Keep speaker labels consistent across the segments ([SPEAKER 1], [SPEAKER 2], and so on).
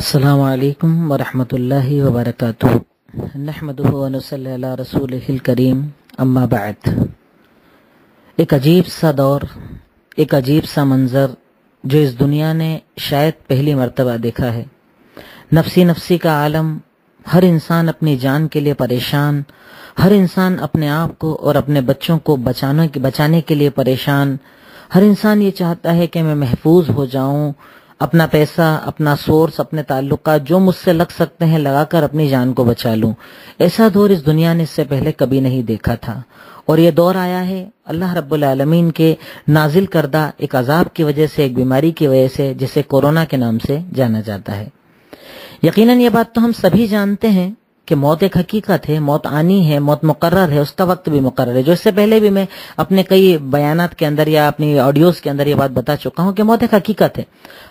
[SPEAKER 1] السلام علیکم ورحمۃ اللہ وبرکاتہ نحمد رسول کریم بعد ایک عجیب سا دور ایک عجیب سا منظر جو اس دنیا نے شاید پہلی مرتبہ دیکھا ہے نفسی نفسی کا عالم ہر انسان اپنی جان کے لیے پریشان ہر انسان اپنے آپ کو اور اپنے بچوں کو بچانے کے لیے پریشان ہر انسان یہ چاہتا ہے کہ میں محفوظ ہو جاؤں اپنا پیسہ اپنا سورس اپنے تعلقات جو مجھ سے لگ سکتے ہیں لگا کر اپنی جان کو بچا لوں ایسا دور اس دنیا نے اس سے پہلے کبھی نہیں دیکھا تھا اور یہ دور آیا ہے اللہ رب العالمین کے نازل کردہ ایک عذاب کی وجہ سے ایک بیماری کی وجہ سے جسے کورونا کے نام سے جانا جاتا ہے یقیناً یہ بات تو ہم سبھی جانتے ہیں کہ موت ایک حقیقت ہے موت آنی ہے موت مقرر ہے اس کا وقت بھی مقرر ہے جو اس سے پہلے بھی میں اپنے کئی بیانات کے اندر یا اپنی آڈیوز کے اندر یہ بات بتا چکا ہوں کہ موت ایک حقیقت ہے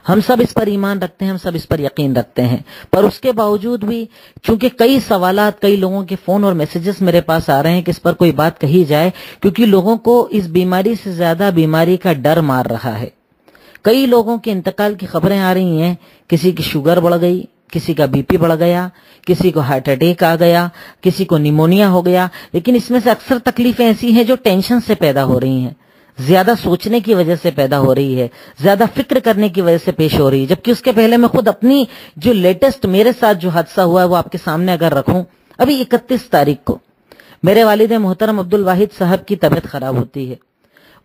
[SPEAKER 1] ہم سب اس پر ایمان رکھتے ہیں ہم سب اس پر یقین رکھتے ہیں پر اس کے باوجود بھی چونکہ کئی سوالات کئی لوگوں کے فون اور میسیجز میرے پاس آ رہے ہیں کہ اس پر کوئی بات کہی جائے کیونکہ لوگوں کو اس بیماری سے زیادہ بیماری کا ڈر مار رہا ہے کئی لوگوں کے انتقال کی خبریں آ رہی ہیں کسی کی شوگر بڑھ گئی کسی کا بی پی بڑھ گیا کسی کو ہارٹ اٹیک آ گیا کسی کو نیمونیا ہو گیا لیکن اس میں سے اکثر تکلیفیں ایسی ہیں جو ٹینشن سے پیدا ہو رہی ہیں زیادہ سوچنے کی وجہ سے پیدا ہو رہی ہے زیادہ فکر کرنے کی وجہ سے پیش ہو رہی ہے جبکہ اس کے پہلے میں خود اپنی جو لیٹسٹ میرے ساتھ جو حادثہ ہوا ہے وہ آپ کے سامنے اگر رکھوں ابھی اکتیس تاریخ کو میرے والد محترم عبد الواحد صاحب کی طبیعت خراب ہوتی ہے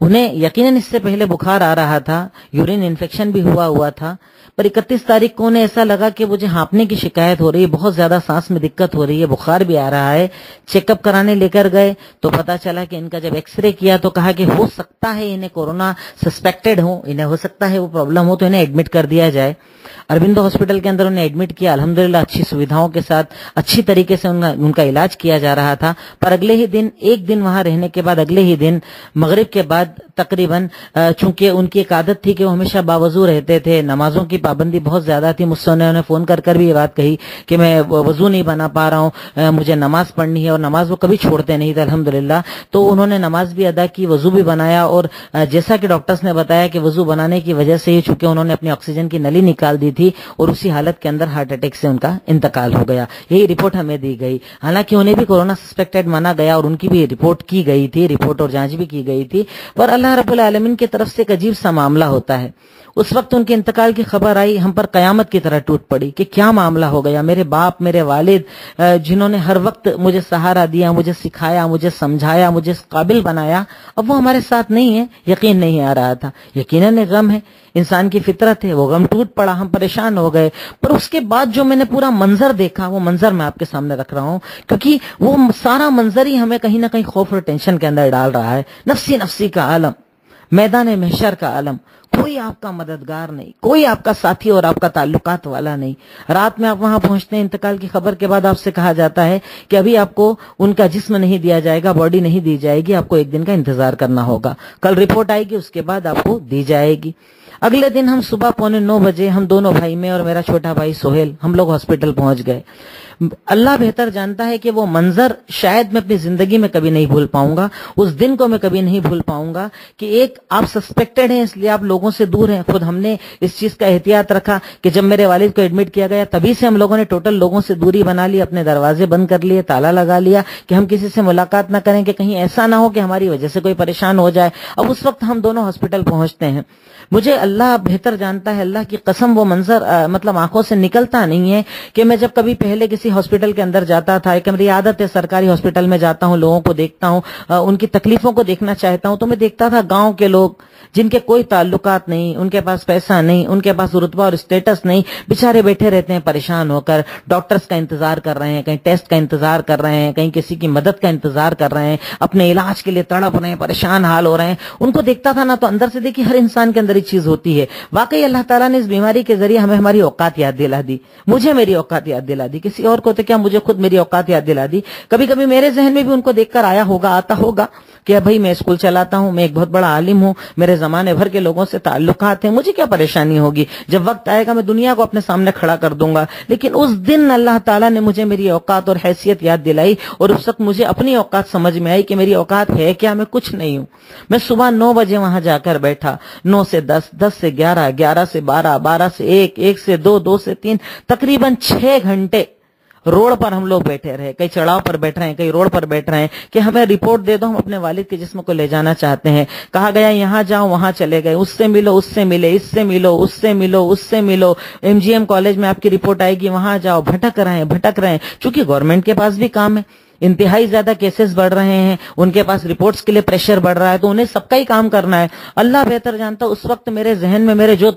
[SPEAKER 1] انہیں یقیناً اس سے پہلے بخار آ رہا تھا یورین انفیکشن بھی ہوا ہوا تھا پر اکتیس تاریخ کو انہیں ایسا لگا کہ مجھے ہاپنے کی شکایت ہو رہی ہے بہت زیادہ سانس میں دقت ہو رہی ہے بخار بھی آ رہا ہے چیک اپ کرانے لے کر گئے تو پتا چلا کہ ان کا جب ایکس رے کیا تو کہا کہ ہو سکتا ہے انہیں کورونا سسپیکٹڈ ہو انہیں ہو سکتا ہے وہ پرابلم ہو تو انہیں ایڈمٹ کر دیا جائے اربندو ہاسپٹل کے اندر انہیں ایڈمٹ کیا الحمد اچھی سویدھاؤں کے ساتھ اچھی طریقے سے ان کا علاج کیا جا رہا تھا پر اگلے ہی دن ایک دن وہاں رہنے کے بعد اگلے ہی دن مغرب کے بعد بعد تقریباً چونکہ ان کی ایک عادت تھی کہ وہ ہمیشہ باوضو رہتے تھے نمازوں کی پابندی بہت زیادہ تھی مجھ سے انہوں نے فون کر کر بھی یہ بات کہی کہ میں وضو نہیں بنا پا رہا ہوں مجھے نماز پڑھنی ہے اور نماز وہ کبھی چھوڑتے نہیں تھے الحمد تو انہوں نے نماز بھی ادا کی وضو بھی بنایا اور جیسا کہ ڈاکٹرز نے بتایا کہ وضو بنانے کی وجہ سے ہی چونکہ انہوں نے اپنی آکسیجن کی نلی نکال دی تھی اور اسی حالت کے اندر ہارٹ اٹیک سے ان کا انتقال ہو گیا یہی رپورٹ ہمیں دی گئی حالانکہ انہیں بھی کورونا سسپیکٹڈ مانا گیا اور ان کی بھی رپورٹ کی گئی تھی رپورٹ اور جانچ بھی کی گئی تھی اور اللہ رب العالمین کی طرف سے ایک عجیب سا معاملہ ہوتا ہے اس وقت ان کے انتقال کی خبر آئی ہم پر قیامت کی طرح ٹوٹ پڑی کہ کیا معاملہ ہو گیا میرے باپ میرے والد جنہوں نے ہر وقت مجھے سہارا دیا مجھے سکھایا مجھے سمجھایا مجھے قابل بنایا اب وہ ہمارے ساتھ نہیں ہے یقین نہیں آ رہا تھا یقیناً غم ہے انسان کی فطرت ہے وہ غم ٹوٹ پڑا ہم پریشان ہو گئے پر اس کے بعد جو میں نے پورا منظر دیکھا وہ منظر میں آپ کے سامنے رکھ رہا ہوں کیونکہ وہ سارا منظر ہی ہمیں کہیں نہ کہیں خوف اور ٹینشن کے اندر ڈال رہا ہے نفسی نفسی کا عالم میدان محشر کا عالم کوئی آپ کا مددگار نہیں کوئی آپ کا ساتھی اور آپ کا تعلقات والا نہیں رات میں آپ وہاں پہنچتے ہیں انتقال کی خبر کے بعد آپ سے کہا جاتا ہے کہ ابھی آپ کو ان کا جسم نہیں دیا جائے گا باڈی نہیں دی جائے گی آپ کو ایک دن کا انتظار کرنا ہوگا کل رپورٹ آئے گی اس کے بعد آپ کو دی جائے گی اگلے دن ہم صبح پونے نو بجے ہم دونوں بھائی میں اور میرا چھوٹا بھائی سوہیل ہم لوگ ہاسپٹل پہنچ گئے اللہ بہتر جانتا ہے کہ وہ منظر شاید میں اپنی زندگی میں کبھی نہیں بھول پاؤں گا اس دن کو میں کبھی نہیں بھول پاؤں گا کہ ایک آپ سسپیکٹڈ ہیں اس لیے آپ لوگوں سے دور ہیں خود ہم نے اس چیز کا احتیاط رکھا کہ جب میرے والد کو ایڈمٹ کیا گیا تبھی سے ہم لوگوں نے ٹوٹل لوگوں سے دوری بنا لی اپنے دروازے بند کر لیے تالا لگا لیا کہ ہم کسی سے ملاقات نہ کریں کہ کہیں ایسا نہ ہو کہ ہماری وجہ سے کوئی پریشان ہو جائے اب اس وقت ہم دونوں ہاسپٹل پہنچتے ہیں مجھے اللہ بہتر جانتا ہے اللہ کی قسم وہ منظر مطلب آنکھوں سے نکلتا نہیں ہے کہ میں جب کبھی پہلے کسی کسی ہاسپٹل کے اندر جاتا تھا ایک میری عادت ہے سرکاری ہاسپٹل میں جاتا ہوں لوگوں کو دیکھتا ہوں ان کی تکلیفوں کو دیکھنا چاہتا ہوں تو میں دیکھتا تھا گاؤں کے لوگ جن کے کوئی تعلقات نہیں ان کے پاس پیسہ نہیں ان کے پاس رتبہ اور اسٹیٹس نہیں بےچارے بیٹھے رہتے ہیں پریشان ہو کر ڈاکٹرس کا انتظار کر رہے ہیں کہیں ٹیسٹ کا انتظار کر رہے ہیں کہیں کسی کی مدد کا انتظار کر رہے ہیں اپنے علاج کے لیے تڑپ رہے ہیں پریشان حال ہو رہے ہیں ان کو دیکھتا تھا نا تو اندر سے دیکھیے ہر انسان کے اندر یہ چیز ہوتی ہے واقعی اللہ تعالیٰ نے اس بیماری کے ذریعے ہمیں ہماری اوقات یاد دلا دی مجھے میری اوقات یاد دلا دی کسی اور غور کرتے کیا مجھے خود میری اوقات یاد دلا دی کبھی کبھی میرے ذہن میں بھی ان کو دیکھ کر آیا ہوگا آتا ہوگا کہ بھائی میں اسکول چلاتا ہوں میں ایک بہت بڑا عالم ہوں میرے زمانے بھر کے لوگوں سے تعلقات ہیں مجھے کیا پریشانی ہوگی جب وقت آئے گا میں دنیا کو اپنے سامنے کھڑا کر دوں گا لیکن اس دن اللہ تعالیٰ نے مجھے میری اوقات اور حیثیت یاد دلائی اور اس وقت مجھے اپنی اوقات سمجھ میں آئی کہ میری اوقات ہے کیا میں کچھ نہیں ہوں میں صبح نو بجے وہاں جا کر بیٹھا نو سے دس دس سے گیارہ گیارہ سے بارہ بارہ سے ایک ایک سے دو دو سے تین تقریباً چھ گھنٹے روڈ پر ہم لوگ بیٹھے رہے کئی چڑھاؤ پر بیٹھ رہے ہیں کئی روڈ پر بیٹھ رہے ہیں کہ ہمیں رپورٹ دے دو ہم اپنے والد کے جسم کو لے جانا چاہتے ہیں کہا گیا یہاں جاؤ وہاں چلے گئے اس سے ملو اس سے ملے اس سے ملو اس سے ملو اس سے ملو ایم جی ایم کالج میں آپ کی رپورٹ آئے گی وہاں جاؤ بھٹک رہے ہیں بھٹک رہے ہیں چونکہ گورنمنٹ کے پاس بھی کام ہے انتہائی زیادہ کیسز بڑھ رہے ہیں ان کے پاس رپورٹس کے لیے پریشر بڑھ رہا ہے تو انہیں سب کا ہی کام کرنا ہے اللہ بہتر جانتا اس وقت میرے ذہن میں میرے جو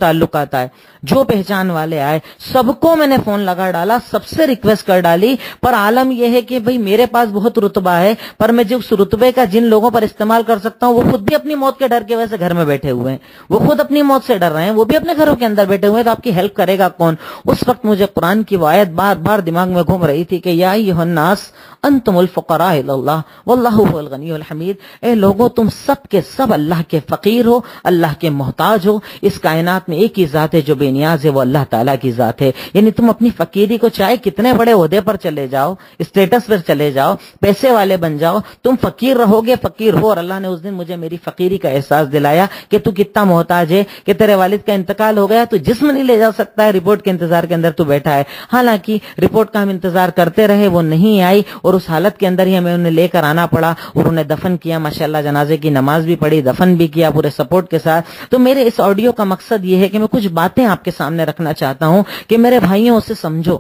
[SPEAKER 1] جو پہچان والے آئے سب کو میں نے فون لگا ڈالا سب سے ریکویسٹ کر ڈالی پر عالم یہ ہے کہ بھئی میرے پاس بہت رتبہ ہے پر میں جس رتبے کا جن لوگوں پر استعمال کر سکتا ہوں وہ خود بھی اپنی موت کے ڈر کے وجہ سے گھر میں بیٹھے ہوئے ہیں وہ خود اپنی موت سے ڈر رہے ہیں وہ بھی اپنے گھروں کے اندر بیٹھے ہوئے ہیں تو آپ کی ہیلپ کرے گا کون اس وقت مجھے قرآن کی آیت بار بار دماغ میں گھوم رہی تھی کہ یا یاس انتم الفقراء اللہ واللہ هو الغنی والحمید اے لوگو تم سب کے سب اللہ کے فقیر ہو اللہ کے محتاج ہو اس کائنات میں ایک ہی ذات ہے جو بے نیاز ہے وہ اللہ تعالیٰ کی ذات ہے یعنی تم اپنی فقیری کو چاہے کتنے بڑے عہدے پر چلے جاؤ اسٹیٹس پر چلے جاؤ پیسے والے بن جاؤ تم فقیر رہو گے فقیر ہو اور اللہ نے اس دن مجھے میری فقیری کا احساس دلایا کہ تو کتنا محتاج ہے کہ تیرے والد کا انتقال ہو گیا تو جسم نہیں لے جا سکتا ہے رپورٹ کے انتظار کے اندر تو بیٹھا ہے حالانکہ رپورٹ کا ہم انتظار کرتے رہے وہ نہیں آئی اور اس حالت کے اندر ہی ہمیں انہیں لے کر آنا پڑا اور انہیں دفن کیا ماشاءاللہ جنازے کی نماز بھی پڑھی دفن بھی کیا پورے سپورٹ کے کے ساتھ تو میرے اس آڈیو کا مقصد یہ ہے کہ میں کچھ باتیں آپ سامنے رکھنا چاہتا ہوں کہ میرے بھائیوں اسے سمجھو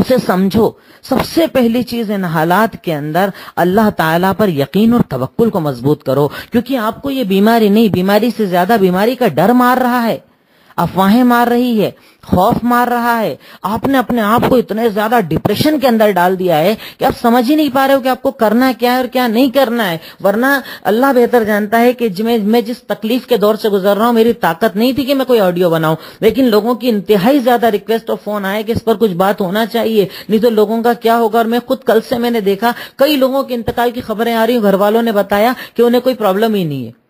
[SPEAKER 1] اسے سمجھو سب سے پہلی چیز ان حالات کے اندر اللہ تعالیٰ پر یقین اور توقل کو مضبوط کرو کیونکہ آپ کو یہ بیماری نہیں بیماری سے زیادہ بیماری کا ڈر مار رہا ہے افواہیں مار رہی ہے خوف مار رہا ہے آپ نے اپنے آپ کو اتنے زیادہ ڈپریشن کے اندر ڈال دیا ہے کہ آپ سمجھ ہی نہیں پا رہے ہو کہ آپ کو کرنا کیا ہے اور کیا نہیں کرنا ہے ورنہ اللہ بہتر جانتا ہے کہ میں جس تکلیف کے دور سے گزر رہا ہوں میری طاقت نہیں تھی کہ میں کوئی آڈیو بناؤں لیکن لوگوں کی انتہائی زیادہ ریکویسٹ اور فون آئے کہ اس پر کچھ بات ہونا چاہیے نہیں تو لوگوں کا کیا ہوگا اور میں خود کل سے میں نے دیکھا کئی لوگوں کے انتقال کی خبریں آ رہی ہوں گھر والوں نے بتایا کہ انہیں کوئی پرابلم ہی نہیں ہے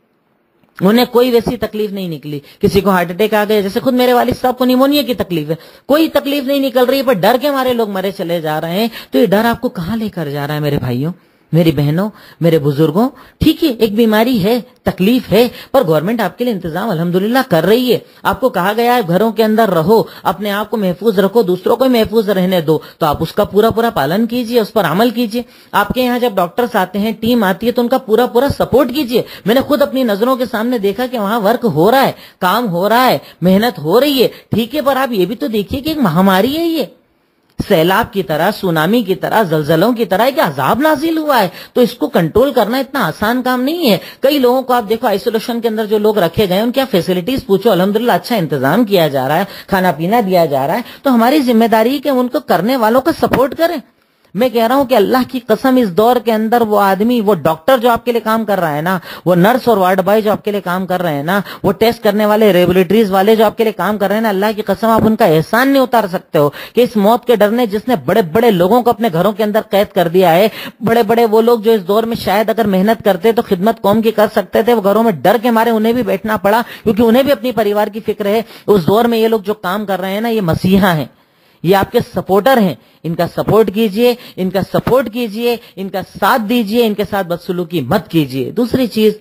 [SPEAKER 1] انہیں کوئی ویسی تکلیف نہیں نکلی کسی کو ہارٹ اٹیک آ گیا جیسے خود میرے والد صاحب کو نیمونیا کی تکلیف ہے کوئی تکلیف نہیں نکل رہی پر ڈر کے مارے لوگ مرے چلے جا رہے ہیں تو یہ ڈر آپ کو کہاں لے کر جا رہا ہے میرے بھائیوں میری بہنوں میرے بزرگوں ٹھیک ہے ایک بیماری ہے تکلیف ہے پر گورنمنٹ آپ کے لیے انتظام الحمدللہ کر رہی ہے آپ کو کہا گیا ہے گھروں کے اندر رہو اپنے آپ کو محفوظ رکھو دوسروں کو محفوظ رہنے دو تو آپ اس کا پورا پورا پالن کیجیے اس پر عمل کیجیے آپ کے یہاں جب ڈاکٹرس آتے ہیں ٹیم آتی ہے تو ان کا پورا پورا سپورٹ کیجیے میں نے خود اپنی نظروں کے سامنے دیکھا کہ وہاں ورک ہو رہا ہے کام ہو رہا ہے محنت ہو رہی ہے ٹھیک ہے پر آپ یہ بھی تو دیکھیے ایک مہاماری ہے یہ سیلاب کی طرح سونامی کی طرح زلزلوں کی طرح ایک عذاب نازل ہوا ہے تو اس کو کنٹرول کرنا اتنا آسان کام نہیں ہے کئی لوگوں کو آپ دیکھو آئسولیشن کے اندر جو لوگ رکھے گئے ان کیا فیسلٹیز پوچھو الحمد اچھا انتظام کیا جا رہا ہے کھانا پینا دیا جا رہا ہے تو ہماری ذمہ داری ہے کہ ان کو کرنے والوں کا سپورٹ کریں میں کہہ رہا ہوں کہ اللہ کی قسم اس دور کے اندر وہ آدمی وہ ڈاکٹر جو آپ کے لیے کام کر رہا ہے نا وہ نرس اور وارڈ بوائے جو آپ کے لیے کام کر رہے ہیں نا وہ ٹیسٹ کرنے والے ریبولیٹریز والے جو آپ کے لیے کام کر رہے ہیں نا اللہ کی قسم آپ ان کا احسان نہیں اتار سکتے ہو کہ اس موت کے ڈرنے جس نے بڑے بڑے لوگوں کو اپنے گھروں کے اندر قید کر دیا ہے بڑے بڑے وہ لوگ جو اس دور میں شاید اگر محنت کرتے تو خدمت قوم کی کر سکتے تھے وہ گھروں میں ڈر کے مارے انہیں بھی بیٹھنا پڑا کیونکہ انہیں بھی اپنی پریوار کی فکر ہے اس دور میں یہ لوگ جو کام کر رہے ہیں نا یہ مسیحا ہیں یہ آپ کے سپورٹر ہیں ان کا سپورٹ کیجئے ان کا سپورٹ کیجئے ان کا ساتھ دیجئے ان کے ساتھ بدسلوکی مت کیجئے دوسری چیز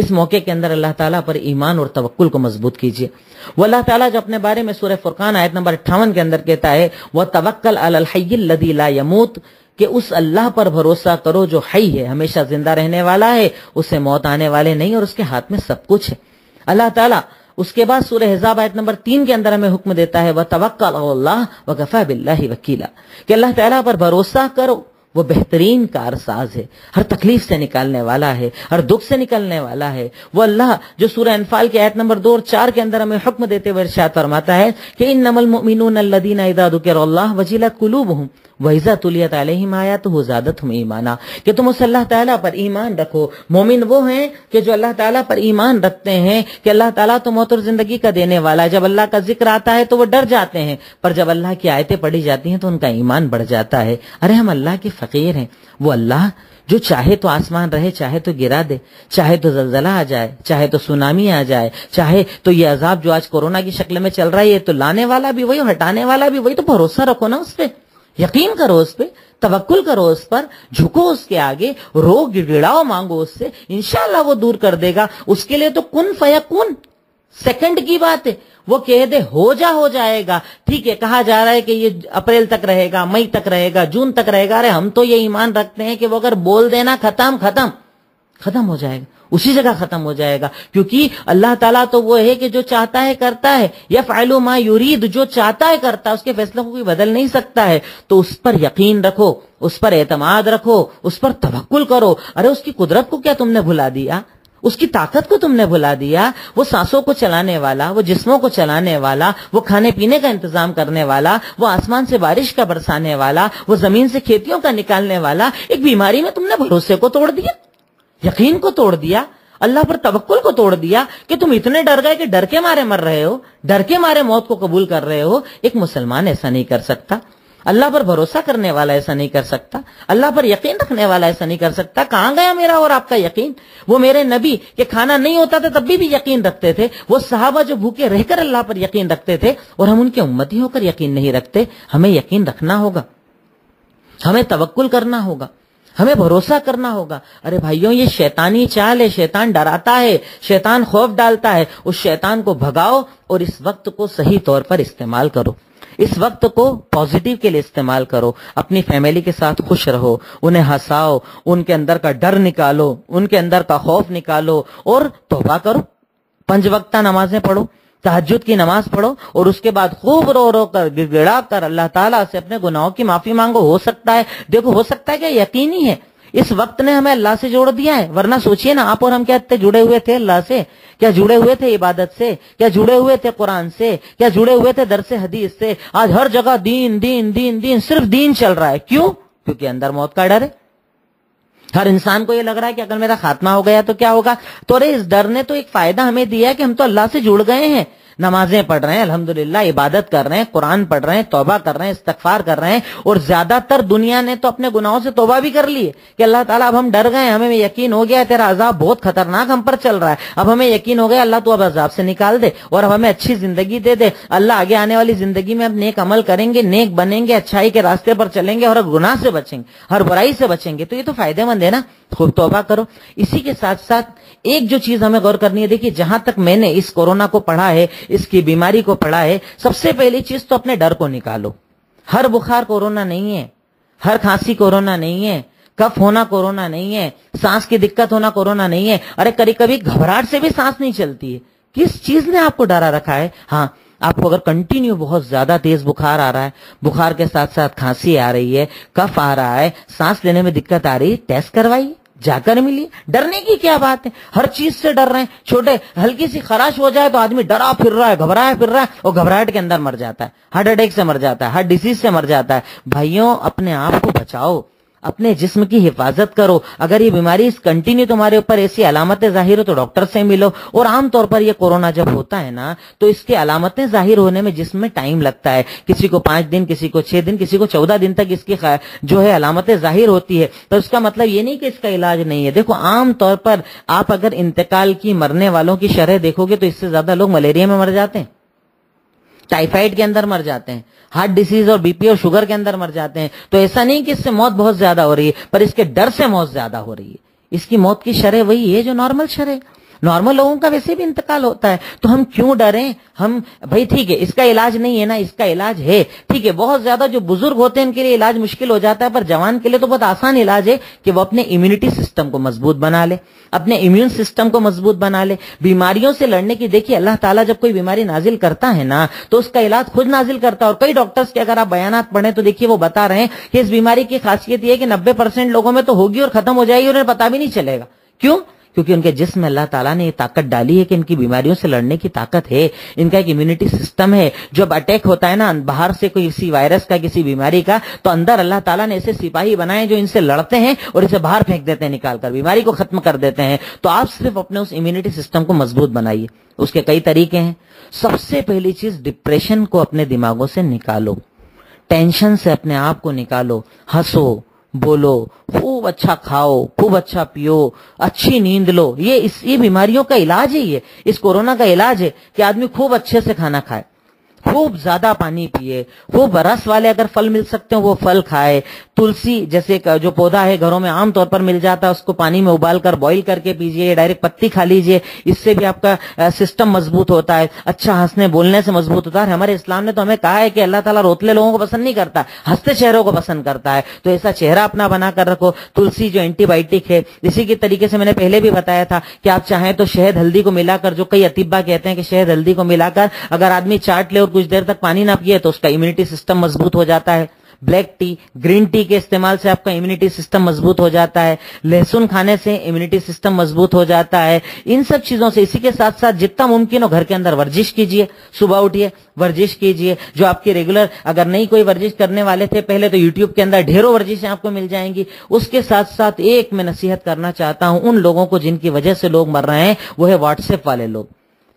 [SPEAKER 1] اس موقع کے اندر اللہ تعالیٰ پر ایمان اور توکل کو مضبوط کیجیے وہ اللہ تعالیٰ جو اپنے بارے میں سورہ فرقان آیت نمبر اٹھاون کے اندر کہتا ہے وہ توکل الدی لا یموت کہ اس اللہ پر بھروسہ کرو جو حی ہے ہمیشہ زندہ رہنے والا ہے اسے موت آنے والے نہیں اور اس کے ہاتھ میں سب کچھ ہے اللہ تعالیٰ اس کے بعد سورہ حضاب آیت نمبر تین کے اندر ہمیں حکم دیتا ہے وہ توقع وَقَفَى بِاللَّهِ وَكِيلًا کہ اللہ تعالیٰ پر بھروسہ کرو وہ بہترین کارساز ہے ہر تکلیف سے نکالنے والا ہے ہر دکھ سے نکلنے والا ہے وہ اللہ جو سورہ انفال کے آیت نمبر دو اور چار کے اندر ہمیں حکم دیتے ہوئے ارشاد فرماتا ہے کہ کہ اللہ اللہ تم اس پر ایمان رکھو مومن وہ ہیں کہ جو اللہ تعالیٰ پر ایمان رکھتے ہیں کہ اللہ تعالیٰ تو موت اور زندگی کا دینے والا ہے جب اللہ کا ذکر آتا ہے تو وہ ڈر جاتے ہیں پر جب اللہ کی آیتیں پڑھی جاتی ہیں تو ان کا ایمان بڑھ جاتا ہے ارے ہم اللہ کے فقیر ہیں وہ اللہ جو چاہے تو آسمان رہے چاہے تو گرا دے چاہے تو زلزلہ آ جائے چاہے تو سونامی آ جائے چاہے تو یہ عذاب جو آج کورونا کی شکل میں چل رہا ہے تو لانے والا بھی وہی ہٹانے والا بھی وہی تو بھروسہ رکھو نا اس پہ یقین کرو اس پہ توکل کرو اس پر جھکو اس کے آگے رو گڑاؤ مانگو اس سے انشاءاللہ وہ دور کر دے گا اس کے لیے تو کن فیا کن سیکنڈ کی بات ہے وہ کہہ دے ہو جا ہو جائے گا ٹھیک ہے کہا جا رہا ہے کہ یہ اپریل تک رہے گا مئی تک رہے گا جون تک رہے گا ارے ہم تو یہ ایمان رکھتے ہیں کہ وہ اگر بول دینا ختم ختم ختم ہو جائے گا اسی جگہ ختم ہو جائے گا کیونکہ اللہ تعالیٰ تو وہ ہے کہ جو چاہتا ہے کرتا ہے یا فائلو ما یورید جو چاہتا ہے کرتا ہے اس کے فیصلوں کو بدل نہیں سکتا ہے تو اس پر یقین رکھو اس پر اعتماد رکھو اس پر توکل کرو ارے اس کی قدرت کو کیا تم نے بھلا دیا اس کی طاقت کو تم نے بھلا دیا وہ سانسوں کو چلانے والا وہ جسموں کو چلانے والا وہ کھانے پینے کا انتظام کرنے والا وہ آسمان سے بارش کا برسانے والا وہ زمین سے کھیتیوں کا نکالنے والا ایک بیماری میں تم نے بھروسے کو توڑ دیا یقین کو توڑ دیا اللہ پر توکل کو توڑ دیا کہ تم اتنے ڈر گئے کہ ڈر کے مارے مر رہے ہو ڈر کے مارے موت کو قبول کر رہے ہو ایک مسلمان ایسا نہیں کر سکتا اللہ پر بھروسہ کرنے والا ایسا نہیں کر سکتا اللہ پر یقین رکھنے والا ایسا نہیں کر سکتا کہاں گیا میرا اور آپ کا یقین وہ میرے نبی کہ کھانا نہیں ہوتا تھا تب بھی یقین رکھتے تھے وہ صحابہ جو بھوکے رہ کر اللہ پر یقین رکھتے تھے اور ہم ان کے امتی ہو کر یقین نہیں رکھتے ہمیں یقین رکھنا ہوگا ہمیں توکل کرنا ہوگا ہمیں بھروسہ کرنا ہوگا ارے بھائیوں یہ شیطانی چال ہے شیطان ڈراتا ہے شیطان خوف ڈالتا ہے اس شیطان کو بھگاؤ اور اس وقت کو صحیح طور پر استعمال کرو اس وقت کو پوزیٹیو کے لیے استعمال کرو اپنی فیملی کے ساتھ خوش رہو انہیں ہنساؤ ان کے اندر کا ڈر نکالو ان کے اندر کا خوف نکالو اور توبہ کرو پنج وقتہ نمازیں پڑھو تحجد کی نماز پڑھو اور اس کے بعد خوب رو رو کر گڑ گڑا کر اللہ تعالیٰ سے اپنے گناہوں کی معافی مانگو ہو سکتا ہے دیکھو ہو سکتا ہے کہ یقینی ہے اس وقت نے ہمیں اللہ سے جوڑ دیا ہے ورنہ سوچئے نا آپ اور ہم کیا جڑے ہوئے تھے اللہ سے کیا جڑے ہوئے تھے عبادت سے کیا جڑے ہوئے تھے قرآن سے کیا جڑے ہوئے تھے درس حدیث سے آج ہر جگہ دین دین دین دین صرف دین چل رہا ہے کیوں کیونکہ اندر موت کا ڈر ہے ہر انسان کو یہ لگ رہا ہے کہ اگر میرا خاتمہ ہو گیا تو کیا ہوگا تو ارے اس ڈر نے تو ایک فائدہ ہمیں دیا ہے کہ ہم تو اللہ سے جڑ گئے ہیں نمازیں پڑھ رہے ہیں الحمدللہ عبادت کر رہے ہیں قرآن پڑھ رہے ہیں توبہ کر رہے ہیں استغفار کر رہے ہیں اور زیادہ تر دنیا نے تو اپنے گناہوں سے توبہ بھی کر لی ہے کہ اللہ تعالیٰ اب ہم ڈر گئے ہیں ہمیں یقین ہو گیا ہے تیرا عذاب بہت خطرناک ہم پر چل رہا ہے اب ہمیں یقین ہو گیا اللہ تو اب عذاب سے نکال دے اور اب ہمیں اچھی زندگی دے دے اللہ آگے آنے والی زندگی میں اب نیک عمل کریں گے نیک بنیں گے اچھائی کے راستے پر چلیں گے اور ہر گناہ سے بچیں گے ہر برائی سے بچیں گے تو یہ تو فائدے مند ہے نا خوب توبہ کرو اسی کے ساتھ ساتھ ایک جو چیز ہمیں غور کرنی ہے دیکھیے جہاں تک میں نے اس کورونا کو پڑھا ہے اس کی بیماری کو پڑا ہے سب سے پہلی چیز تو اپنے ڈر کو نکالو ہر بخار کورونا نہیں ہے ہر کھانسی کورونا نہیں ہے کف ہونا کورونا نہیں ہے سانس کی دکت ہونا کورونا نہیں ہے ارے کبھی کبھی گھبراہٹ سے بھی سانس نہیں چلتی ہے کس چیز نے آپ کو ڈرا رکھا ہے ہاں آپ کو اگر کنٹینیو بہت زیادہ تیز بخار آ رہا ہے بخار کے ساتھ ساتھ کھانسی آ رہی ہے کف آ رہا ہے سانس لینے میں دقت آ رہی ہے ٹیسٹ کروائیے جا کر ملی ڈرنے کی کیا بات ہے ہر چیز سے ڈر رہے ہیں چھوٹے ہلکی سی خراش ہو جائے تو آدمی ڈرا پھر رہا ہے گھبرا پھر رہا ہے وہ گھبراہٹ کے اندر مر جاتا ہے ہارٹ اٹیک سے مر جاتا ہے ہر ڈیزیز سے مر جاتا ہے بھائیوں اپنے آپ کو بچاؤ اپنے جسم کی حفاظت کرو اگر یہ بیماری اس کنٹینیو تمہارے اوپر ایسی علامتیں ظاہر ہو تو ڈاکٹر سے ملو اور عام طور پر یہ کورونا جب ہوتا ہے نا تو اس کی علامتیں ظاہر ہونے میں جسم میں ٹائم لگتا ہے کسی کو پانچ دن کسی کو چھ دن کسی کو چودہ دن تک اس کی جو ہے علامتیں ظاہر ہوتی ہے تو اس کا مطلب یہ نہیں کہ اس کا علاج نہیں ہے دیکھو عام طور پر آپ اگر انتقال کی مرنے والوں کی شرح دیکھو گے تو اس سے زیادہ لوگ ملیریا میں مر جاتے ہیں ٹائیفائڈ کے اندر مر جاتے ہیں ہارٹ ڈیسیز اور بی پی اور شوگر کے اندر مر جاتے ہیں تو ایسا نہیں کہ اس سے موت بہت زیادہ ہو رہی ہے پر اس کے ڈر سے موت زیادہ ہو رہی ہے اس کی موت کی شرح وہی ہے جو نارمل شرح نارمل لوگوں کا ویسے بھی انتقال ہوتا ہے تو ہم کیوں ڈریں ہم ٹھیک ہے اس کا علاج نہیں ہے نا اس کا علاج ہے ٹھیک ہے بہت زیادہ جو بزرگ ہوتے ہیں ان کے لیے علاج مشکل ہو جاتا ہے پر جوان کے لیے تو بہت آسان علاج ہے کہ وہ اپنے امیونٹی سسٹم کو مضبوط بنا لے اپنے امیون سسٹم کو مضبوط بنا لے بیماریوں سے لڑنے کی دیکھیے اللہ تعالیٰ جب کوئی بیماری نازل کرتا ہے نا تو اس کا علاج خود نازل کرتا ہے اور کئی ڈاکٹرس کے اگر آپ بیانات پڑھیں تو دیکھیے وہ بتا رہے ہیں کہ اس بیماری کی خاصیت یہ ہے کہ نبے پرسینٹ لوگوں میں تو ہوگی اور ختم ہو جائے گی انہیں پتا بھی نہیں چلے گا کیوں کیونکہ ان کے جسم میں اللہ تعالیٰ نے یہ طاقت ڈالی ہے کہ ان کی بیماریوں سے لڑنے کی طاقت ہے ان کا ایک امیونٹی سسٹم ہے جب اٹیک ہوتا ہے نا باہر سے کوئی وائرس کا کسی بیماری کا تو اندر اللہ تعالیٰ نے ایسے سپاہی بنائے جو ان سے لڑتے ہیں اور اسے باہر پھینک دیتے ہیں نکال کر بیماری کو ختم کر دیتے ہیں تو آپ صرف اپنے اس امیونٹی سسٹم کو مضبوط بنائیے اس کے کئی طریقے ہیں سب سے پہلی چیز ڈپریشن کو اپنے دماغوں سے نکالو ٹینشن سے اپنے آپ کو نکالو ہنسو بولو خوب اچھا کھاؤ خوب اچھا پیو اچھی نیند لو یہ بیماریوں کا علاج ہی ہے اس کورونا کا علاج ہے کہ آدمی خوب اچھے سے کھانا کھائے خوب زیادہ پانی پیئے خوب رس والے اگر پھل مل سکتے ہیں وہ فل کھائے تلسی جیسے جو پودا ہے گھروں میں عام طور پر مل جاتا ہے اس کو پانی میں ابال کر بوائل کر کے پیجیے ڈائریکٹ پتی کھا لیجیے اس سے بھی آپ کا سسٹم مضبوط ہوتا ہے اچھا ہنسنے بولنے سے مضبوط ہوتا ہے ہمارے اسلام نے تو ہمیں کہا ہے کہ اللہ تعالیٰ روتلے لوگوں کو پسند نہیں کرتا ہنستے چہروں کو پسند کرتا ہے تو ایسا چہرہ اپنا بنا کر رکھو تلسی جو اینٹی بایوٹک ہے اسی کے طریقے سے میں نے پہلے بھی بتایا تھا کہ آپ چاہیں تو شہد ہلدی کو ملا کر جو کئی اطبا کہتے ہیں کہ شہد ہلدی کو ملا کر اگر آدمی چاٹ لے کچھ دیر تک پانی نہ پیئے تو اس کا امیونٹی سسٹم مضبوط ہو جاتا ہے بلیک ٹی گرین ٹی کے استعمال سے آپ کا امیونٹی سسٹم مضبوط ہو جاتا ہے لہسن کھانے سے امیونٹی سسٹم مضبوط ہو جاتا ہے ان سب چیزوں سے اسی کے ساتھ ساتھ جتنا ممکن ہو گھر کے اندر ورزش کیجیے صبح اٹھیے ورزش کیجیے جو آپ کی ریگولر اگر نہیں کوئی ورزش کرنے والے تھے پہلے تو یوٹیوب کے اندر ڈھیروں ورزشیں آپ کو مل جائیں گی اس کے ساتھ ساتھ ایک میں نصیحت کرنا چاہتا ہوں ان لوگوں کو جن کی وجہ سے لوگ مر رہے ہیں وہ ہے واٹس ایپ والے لوگ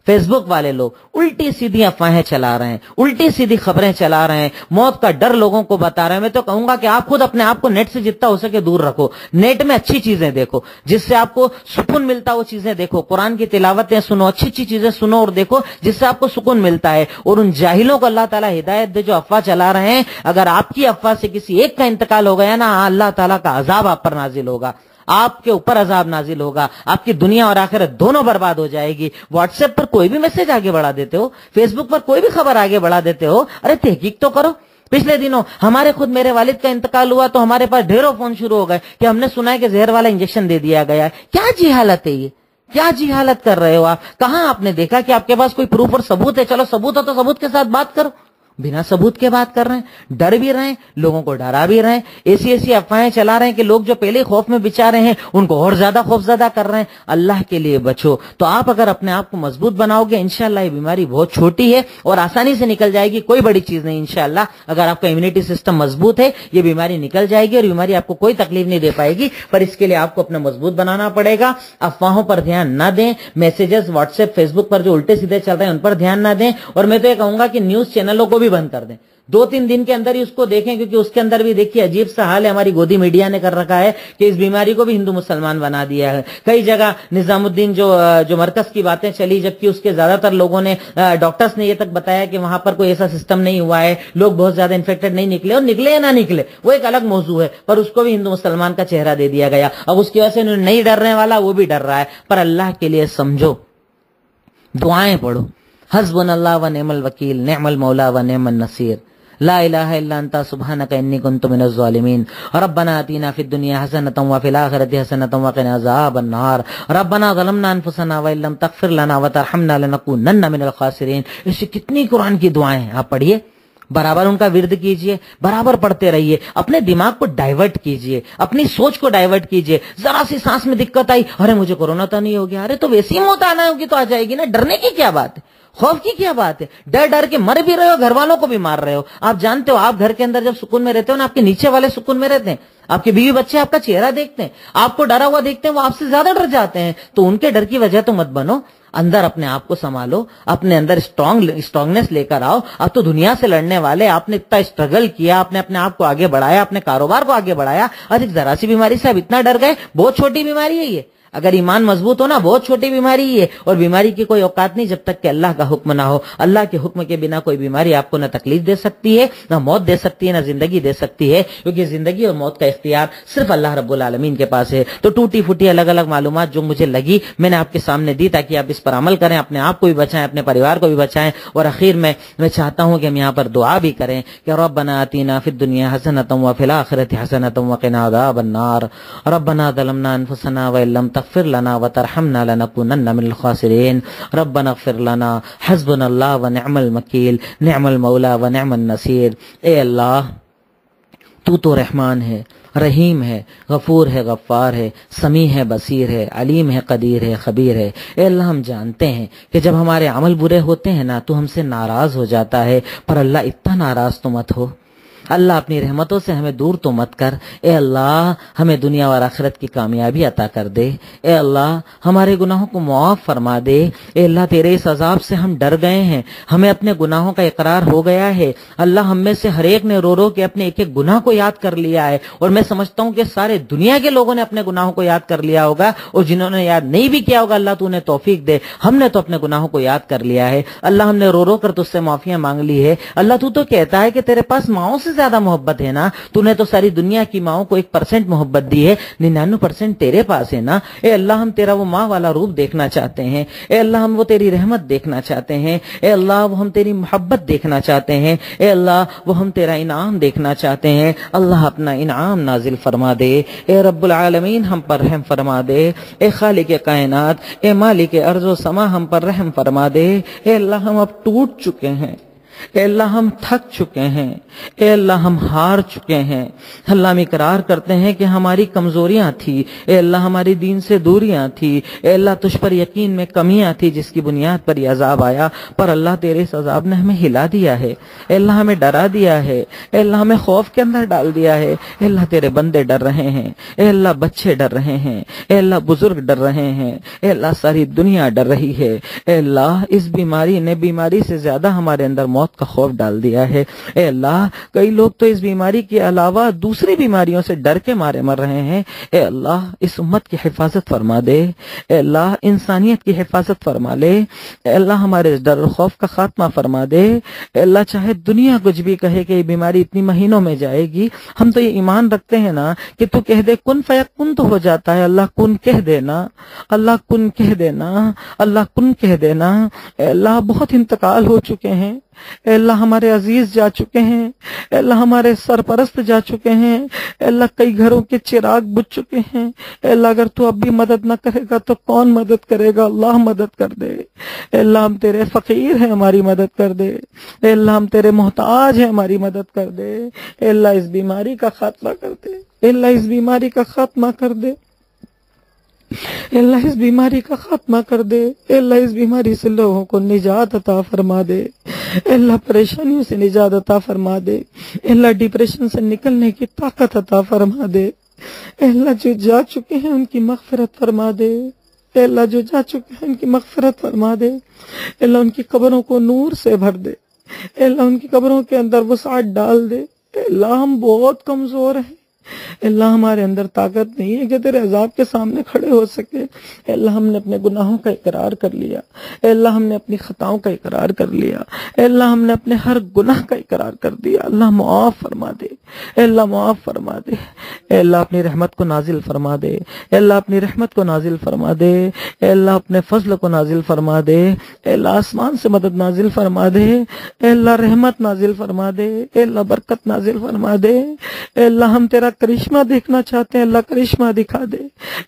[SPEAKER 1] فیس بک والے لوگ الٹی سیدھی افواہیں چلا رہے ہیں الٹی سیدھی خبریں چلا رہے ہیں موت کا ڈر لوگوں کو بتا رہے ہیں میں تو کہوں گا کہ آپ خود اپنے آپ کو نیٹ سے جتنا ہو سکے دور رکھو نیٹ میں اچھی چیزیں دیکھو جس سے آپ کو سکون ملتا وہ چیزیں دیکھو قرآن کی تلاوتیں سنو اچھی اچھی چیزیں سنو اور دیکھو جس سے آپ کو سکون ملتا ہے اور ان جاہلوں کو اللہ تعالیٰ ہدایت دے جو افواہ چلا رہے ہیں اگر آپ کی افواہ سے کسی ایک کا انتقال ہو گیا نا اللہ تعالیٰ کا عذاب آپ پر نازل ہوگا آپ کے اوپر عذاب نازل ہوگا آپ کی دنیا اور آخرت دونوں برباد ہو جائے گی واٹس ایپ پر کوئی بھی میسج آگے بڑھا دیتے ہو فیس بک پر کوئی بھی خبر آگے بڑھا دیتے ہو ارے تحقیق تو کرو پچھلے دنوں ہمارے خود میرے والد کا انتقال ہوا تو ہمارے پاس ڈھیروں فون شروع ہو گئے کہ ہم نے سنا ہے کہ زہر والا انجیکشن دے دیا گیا کیا جی حالت ہے یہ کیا جی حالت کر رہے ہو آپ کہاں آپ نے دیکھا کہ آپ کے پاس کوئی پروف اور ثبوت ہے چلو ثبوت ہو تو ثبوت کے ساتھ بات کرو بنا ثبوت کے بات کر رہے ہیں ڈر بھی رہے ہیں لوگوں کو ڈرا بھی رہے ہیں ایسی ایسی افواہیں چلا رہے ہیں کہ لوگ جو پہلے خوف میں بچا رہے ہیں ان کو اور زیادہ خوف زیادہ کر رہے ہیں اللہ کے لیے بچو تو آپ اگر اپنے آپ کو مضبوط بناؤ گے انشاءاللہ یہ بیماری بہت چھوٹی ہے اور آسانی سے نکل جائے گی کوئی بڑی چیز نہیں انشاءاللہ اگر آپ کا امیونٹی سسٹم مضبوط ہے یہ بیماری نکل جائے گی اور بیماری آپ کو کوئی تکلیف نہیں دے پائے گی پر اس کے لیے آپ کو اپنا مضبوط بنانا پڑے گا افواہوں پر دھیان نہ دیں messages WhatsApp Facebook پر جو الٹے سیدھے چل رہے ہیں ان پر دھیان نہ دیں اور میں تو یہ کہوں گا کہ نیوز چینلوں کو بھی بند کر دیں دو تین دن کے اندر ہی اس کو دیکھیں کیونکہ اس کے اندر بھی دیکھیں عجیب سا حال ہے ہماری گودی میڈیا نے کر رکھا ہے کہ اس بیماری کو بھی ہندو مسلمان بنا دیا ہے کئی جگہ نظام الدین جو مرکز کی باتیں چلی جبکہ اس کے زیادہ تر لوگوں نے ڈاکٹرز نے یہ تک بتایا کہ وہاں پر کوئی ایسا سسٹم نہیں ہوا ہے لوگ بہت زیادہ انفیکٹڈ نہیں نکلے اور نکلے یا نہ نکلے وہ ایک الگ موضوع ہے پر اس کو بھی ہندو مسلمان کا چہرہ دے دیا گیا اب اس کی وجہ سے نہیں ڈرنے والا وہ بھی ڈر رہا ہے پر اللہ کے لیے سمجھو دعائیں پڑھو حزبن اللہ و نعم الوکیل نعم المولا و نعم النصیر لا الہ الا انتا سبحانک انی کنتو من الظالمین ربنا آتینا فی الدنیا حسنتا و فی الاخرت حسنتا و قنا زعاب النہار ربنا ظلمنا انفسنا و اللہم تغفر لنا و ترحمنا لنکوننا من الخاسرین اس سے کتنی قرآن کی دعائیں ہیں آپ پڑھئے برابر ان کا ورد کیجئے برابر پڑھتے رہیے اپنے دماغ کو ڈائیورٹ کیجئے اپنی سوچ کو ڈائیورٹ کیجئے ذرا سی سانس میں دکت آئی ارے مجھے کرونا تو نہیں ہو گیا ارے تو ویسی موت آنا ہوگی تو آ جائے گی نا ڈرنے کی کیا بات ہے خوف کی کیا بات ہے ڈر ڈر کے مر بھی رہے ہو گھر والوں کو بھی مار رہے ہو آپ جانتے ہو آپ گھر کے اندر جب سکون میں رہتے ہو آپ کے نیچے والے سکون میں رہتے ہیں آپ کے بیوی بچے آپ کا چہرہ دیکھتے ہیں آپ کو ڈرا ہوا دیکھتے ہیں وہ آپ سے زیادہ ڈر جاتے ہیں تو ان کے ڈر کی وجہ تو مت بنو اندر اپنے آپ کو سنبھالو اپنے اندر اسٹرانگ اسٹرانگنیس لے کر آؤ اب تو دنیا سے لڑنے والے آپ نے اتنا اسٹرگل کیا آپ نے اپنے آپ کو آگے بڑھایا اپنے کاروبار کو آگے بڑھایا اور ایک ذرا سی بیماری سے آپ اتنا ڈر گئے بہت چھوٹی بیماری ہے یہ اگر ایمان مضبوط ہو نا بہت چھوٹی بیماری ہی ہے اور بیماری کی کوئی اوقات نہیں جب تک کہ اللہ کا حکم نہ ہو اللہ کے حکم کے بنا کوئی بیماری آپ کو نہ تکلیف دے سکتی ہے نہ موت دے سکتی ہے نہ زندگی دے سکتی ہے کیونکہ زندگی اور موت کا اختیار صرف اللہ رب العالمین کے پاس ہے تو ٹوٹی پھوٹی الگ الگ معلومات جو مجھے لگی میں نے آپ کے سامنے دی تاکہ آپ اس پر عمل کریں اپنے آپ کو بھی بچائیں اپنے پریوار کو بھی بچائیں اور آخر میں میں چاہتا ہوں کہ ہم یہاں پر دعا بھی کریں کہ رب ناطینا پھر دنیا حسن فلاخرت حسن اغفر لنا وترحمنا لنكونن من الخاسرين ربنا اغفر لنا حسبنا الله ونعم المكيل نعم المولى ونعم النصير اے اللہ تو تو رحمان ہے رحیم ہے غفور ہے غفار ہے سمیع ہے بصیر ہے علیم ہے قدیر ہے خبیر ہے اے اللہ ہم جانتے ہیں کہ جب ہمارے عمل برے ہوتے ہیں نا تو ہم سے ناراض ہو جاتا ہے پر اللہ اتنا ناراض تو مت ہو اللہ اپنی رحمتوں سے ہمیں دور تو مت کر اے اللہ ہمیں دنیا اور آخرت کی کامیابی عطا کر دے اے اللہ ہمارے گناہوں کو معاف فرما دے اے اللہ تیرے اس عذاب سے ہم ڈر گئے ہیں ہمیں اپنے گناہوں کا اقرار ہو گیا ہے اللہ ہم میں سے ہر ایک نے رو رو کے اپنے ایک ایک گناہ کو یاد کر لیا ہے اور میں سمجھتا ہوں کہ سارے دنیا کے لوگوں نے اپنے گناہوں کو یاد کر لیا ہوگا اور جنہوں نے یاد نہیں بھی کیا ہوگا اللہ تو انہیں توفیق دے ہم نے تو اپنے گناہوں کو یاد کر لیا ہے اللہ ہم نے رو رو کر تو اس سے معافیاں مانگ لی ہے اللہ تو تو کہتا ہے کہ تیرے پاس ماؤں سے زیادہ محبت ہے نا تو نے تو ساری دنیا کی ماں کو ایک پرسنٹ محبت دی ہے ننانوے پرسنٹ تیرے پاس ہے نا اے اللہ ہم تیرا وہ ماں والا روپ دیکھنا چاہتے ہیں اے اللہ ہم وہ تیری رحمت دیکھنا چاہتے ہیں اے اللہ وہ ہم تیری محبت دیکھنا چاہتے ہیں اے اللہ وہ ہم تیرا انعام دیکھنا چاہتے ہیں اللہ اپنا انعام نازل فرما دے اے رب العالمین ہم پر رحم فرما دے اے خالق کائنات اے مالک ارض
[SPEAKER 2] و سما ہم پر رحم فرما دے اے اللہ ہم اب ٹوٹ چکے ہیں اے اللہ ہم تھک چکے ہیں اے اللہ ہم ہار چکے ہیں اللہ ہم اقرار کرتے ہیں کہ
[SPEAKER 1] ہماری کمزوریاں تھی اے اللہ ہماری دین سے دوریاں تھی اے اللہ تجھ پر یقین میں کمیاں تھی جس کی بنیاد پر یہ عذاب آیا پر اللہ تیرے اس عذاب نے ہمیں ہلا دیا ہے اے
[SPEAKER 2] اللہ ہمیں ڈرا دیا ہے اے اللہ ہمیں خوف کے اندر ڈال دیا ہے اے اللہ تیرے بندے ڈر رہے ہیں اے اللہ بچے ڈر رہے ہیں اے اللہ بزرگ ڈر رہے ہیں اے اللہ ساری دنیا ڈر رہی ہے اے اللہ اس بیماری نے بیماری سے زیادہ ہمارے اندر موت موت کا خوف ڈال دیا ہے اے اللہ کئی لوگ تو اس بیماری کے علاوہ دوسری بیماریوں سے ڈر کے مارے مر رہے ہیں اے اللہ اس امت کی حفاظت فرما دے اے اللہ انسانیت کی حفاظت فرما لے اے اللہ ہمارے ڈر خوف کا خاتمہ فرما دے اے اللہ چاہے دنیا کچھ بھی کہے کہ یہ بیماری اتنی مہینوں میں جائے گی ہم تو یہ ایمان رکھتے ہیں نا کہ تو کہہ دے کن فیق کن تو ہو جاتا ہے اللہ کن کہہ دینا اللہ کن کہہ دینا اللہ کن کہہ دینا اے اللہ بہت انتقال ہو چکے ہیں اے اللہ ہمارے عزیز جا چکے ہیں اے اللہ ہمارے سرپرست جا چکے ہیں اے اللہ کئی گھروں کے چراغ بجھ چکے ہیں اے اللہ اگر تو اب بھی مدد نہ کرے گا تو کون مدد کرے گا اللہ مدد کر دے اے اللہ ہم تیرے فقیر ہیں ہماری مدد کر دے اے اللہ ہم تیرے محتاج ہیں ہماری مدد کر دے اے اللہ اس بیماری کا خاتمہ کر دے اے اللہ اس بیماری کا خاتمہ کر دے اللہ اس بیماری کا خاتمہ کر دے اللہ اس بیماری سے لوگوں کو نجات عطا فرما دے اللہ پریشانیوں سے نجات عطا فرما دے اللہ ڈپریشن سے نکلنے کی طاقت عطا فرما دے اللہ جو جا چکے ہیں ان کی مغفرت فرما دے اے اللہ جو جا چکے ہیں ان کی مغفرت فرما دے اللہ ان کی قبروں کو نور سے بھر دے اے اللہ ان کی قبروں کے اندر وہ ساتھ ڈال دے اے اللہ ہم بہت کمزور ہیں اللہ ہمارے اندر طاقت نہیں ہے کہ تیرے عذاب کے سامنے کھڑے ہو سکے اللہ ہم نے اپنے گناہوں کا اقرار کر لیا اللہ ہم نے اپنی خطاؤں کا اقرار کر لیا اللہ ہم نے اپنے ہر گناہ کا اقرار کر دیا اللہ معاف فرما دے اللہ معاف فرما دے اے اللہ اپنی رحمت کو نازل فرما دے اللہ اپنی رحمت کو نازل فرما دے اے اللہ اپنے فضل کو نازل فرما دے اے آسمان سے مدد نازل فرما دے اللہ رحمت نازل فرما دے اللہ برکت نازل فرما دے اے اللہ ہم تیرا کرشمہ دیکھنا چاہتے ہیں اللہ کرشمہ دکھا دے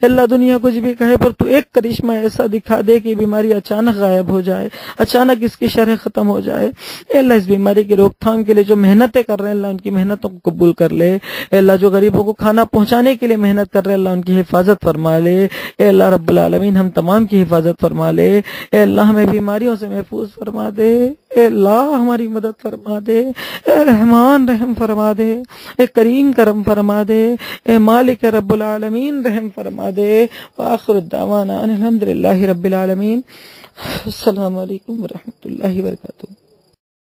[SPEAKER 2] اللہ دنیا کچھ بھی کہے پر تو ایک کرشمہ ایسا دکھا دے کہ بیماری اچانک غائب ہو جائے اچانک اس کی شرح ختم ہو جائے اے اللہ اس بیماری کی روک تھام کے لیے جو محنتیں کر رہے ہیں اللہ ان کی محنتوں کو قبول کر لے اے اللہ جو غریبوں کو کھانا پہنچانے کے لیے محنت کر رہے ہیں اللہ ان کی حفاظت فرما لے اے اللہ رب العالمین ہم تمام کی حفاظت فرما لے اے اللہ ہمیں بیماریوں سے محفوظ فرما دے اے اللہ ہماری مدد فرما دے اے رحمان رحم فرما دے اے کریم العالمین کرم فرما دے اے مالک رب العالمین رحم فرما دے وآخر الحمد الحمدللہ رب العالمین السلام علیکم ورحمۃ اللہ وبرکاتہ